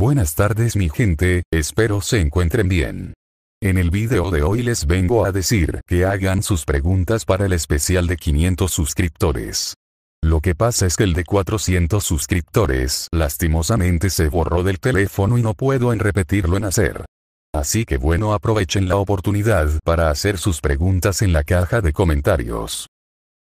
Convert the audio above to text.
Buenas tardes mi gente, espero se encuentren bien. En el video de hoy les vengo a decir que hagan sus preguntas para el especial de 500 suscriptores. Lo que pasa es que el de 400 suscriptores lastimosamente se borró del teléfono y no puedo en repetirlo en hacer. Así que bueno aprovechen la oportunidad para hacer sus preguntas en la caja de comentarios.